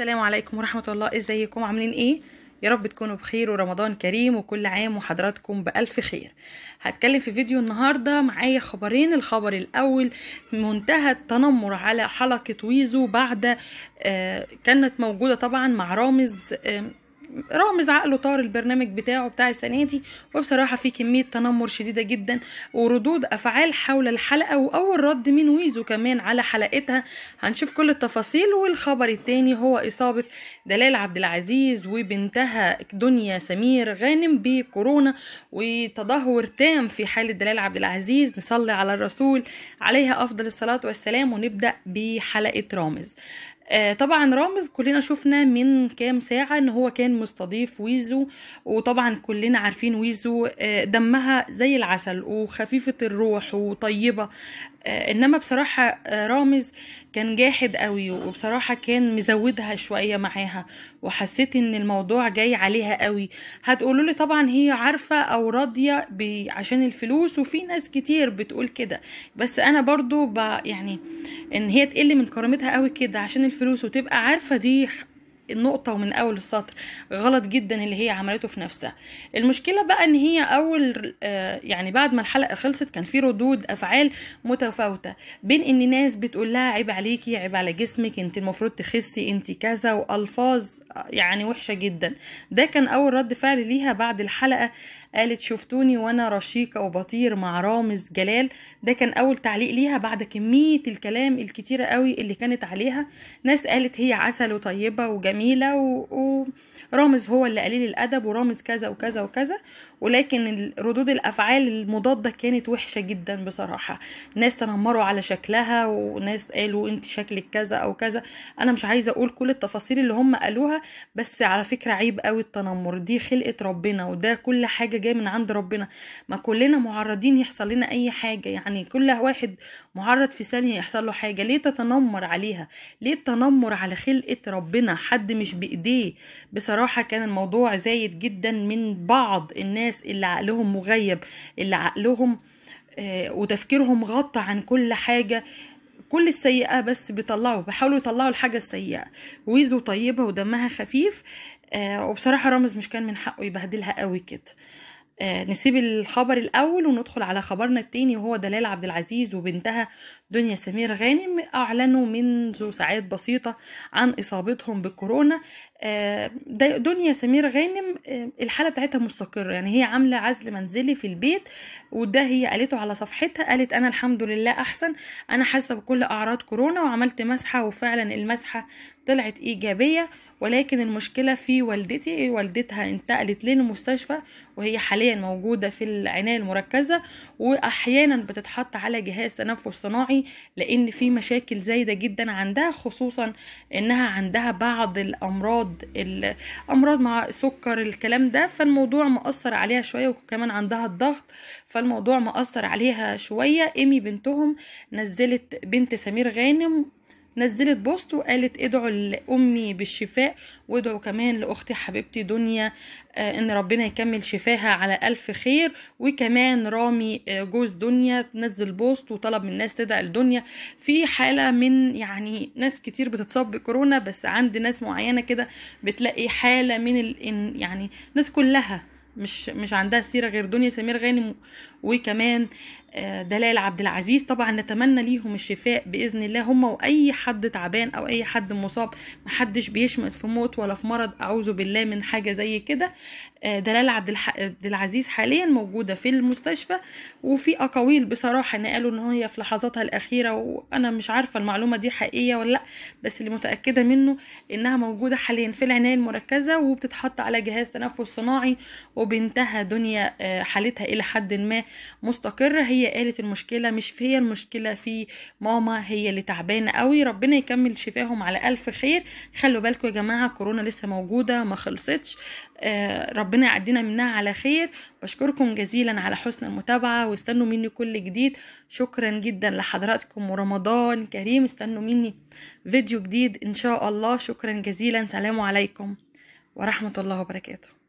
السلام عليكم ورحمة الله ازيكم عاملين ايه يا رب تكونوا بخير ورمضان كريم وكل عام وحضراتكم بألف خير هتكلم في فيديو النهاردة معايا خبرين الخبر الأول منتهى التنمر على حلقة ويزو بعد آه، كانت موجودة طبعا مع رامز رامز عقله طار البرنامج بتاعه بتاع السنه دي وبصراحه في كميه تنمر شديده جدا وردود افعال حول الحلقه واول رد من ويزو كمان على حلقتها هنشوف كل التفاصيل والخبر التاني هو اصابه دلال عبد العزيز وبنتها دنيا سمير غانم بكورونا وتدهور تام في حاله دلال عبد العزيز نصلي على الرسول عليها افضل الصلاه والسلام ونبدا بحلقه رامز آه، طبعا رامز كلنا شفنا من كام ساعة ان هو كان مستضيف ويزو وطبعا كلنا عارفين ويزو آه، دمها زي العسل وخفيفة الروح وطيبة آه، انما بصراحة رامز كان جاحد قوي وبصراحة كان مزودها شوية معاها وحسيت ان الموضوع جاي عليها قوي هتقولوا لي طبعا هي عارفة او راضية عشان الفلوس وفي ناس كتير بتقول كده بس انا برضو يعني ان هي تقل من كرامتها قوي كده عشان الفلوس الفلوس وتبقى عارفه دي النقطة ومن أول السطر غلط جدا اللي هي عملته في نفسها المشكلة بقى إن هي أول آه، يعني بعد ما الحلقة خلصت كان في ردود أفعال متفاوتة بين إن ناس بتقول لها عيب عليكي عيب على جسمك أنت المفروض تخسي أنت كذا وألفاظ آه، يعني وحشة جدا ده كان أول رد فعل ليها بعد الحلقة قالت شفتوني وانا رشيقة وبطير مع رامز جلال ده كان اول تعليق ليها بعد كمية الكلام الكتيرة قوي اللي كانت عليها ناس قالت هي عسل وطيبة وجميلة و... ورامز هو اللي قليل الادب ورامز كذا وكذا وكذا ولكن ردود الافعال المضادة كانت وحشة جدا بصراحة ناس تنمروا على شكلها وناس قالوا انت شكلك كذا او كذا انا مش عايزة اقول كل التفاصيل اللي هم قالوها بس على فكرة عيب قوي التنمر دي خلقة ربنا وده كل حاجة جاي من عند ربنا ما كلنا معرضين يحصل لنا اي حاجه يعني كل واحد معرض في ثانيه يحصل له حاجه ليه تتنمر عليها ليه التنمر على خلقه ربنا حد مش بايديه بصراحه كان الموضوع زايد جدا من بعض الناس اللي عقلهم مغيب اللي عقلهم آه، وتفكيرهم غطى عن كل حاجه كل السيئه بس بيطلعوا بيحاولوا يطلعوا الحاجه السيئه ويزو طيبه ودمها خفيف آه، وبصراحه رامز مش كان من حقه يبهدلها قوي كده آه، نسيب الخبر الاول وندخل على خبرنا التاني وهو دلال عبد العزيز وبنتها دنيا سمير غانم اعلنوا منذ ساعات بسيطه عن اصابتهم بالكورونا آه، دنيا سمير غانم الحاله بتاعتها مستقره يعني هي عامله عزل منزلي في البيت وده هي قالته على صفحتها قالت انا الحمد لله احسن انا حاسه بكل اعراض كورونا وعملت مسحه وفعلا المسحه طلعت ايجابيه ولكن المشكله في والدتي والدتها انتقلت للمستشفى وهي حاليا موجوده في العنايه المركزه واحيانا بتتحط على جهاز تنفس صناعي لان في مشاكل زايده جدا عندها خصوصا انها عندها بعض الامراض الامراض مع سكر الكلام ده فالموضوع مأثر عليها شويه وكمان عندها الضغط فالموضوع مأثر عليها شويه ايمي بنتهم نزلت بنت سمير غانم نزلت بوست وقالت ادعوا لامي بالشفاء وادعوا كمان لاختي حبيبتي دنيا آه، ان ربنا يكمل شفاها على الف خير وكمان رامي آه، جوز دنيا نزل بوست وطلب من الناس تدعي لدنيا في حاله من يعني ناس كتير بتتصاب بكورونا بس عند ناس معينه كده بتلاقي حاله من ال... يعني ناس كلها مش مش عندها سيره غير دنيا سمير غانم وكمان آه آه، دلال عبد العزيز طبعا نتمنى ليهم الشفاء باذن الله هم واي حد تعبان او اي حد مصاب محدش بيشمت في موت ولا في مرض اعوذ بالله من حاجه زي كده آه، دلال عبد العزيز حاليا موجوده في المستشفى وفي اقاويل بصراحه ان قالوا ان هي في لحظاتها الاخيره وانا مش عارفه المعلومه دي حقيقيه ولا لا بس اللي متاكده منه انها موجوده حاليا في العنايه المركزه وبتتحط على جهاز تنفس صناعي وبنتهى دنيا آه، حالتها الى حد ما مستقره هي هي قالت المشكله مش هي المشكله في ماما هي اللي تعبانه قوي ربنا يكمل شفاهم على الف خير خلوا بالكم يا جماعه كورونا لسه موجوده ما خلصتش آه، ربنا يعدينا منها على خير بشكركم جزيلا على حسن المتابعه واستنوا مني كل جديد شكرا جدا لحضراتكم ورمضان كريم استنوا مني فيديو جديد ان شاء الله شكرا جزيلا سلام عليكم ورحمه الله وبركاته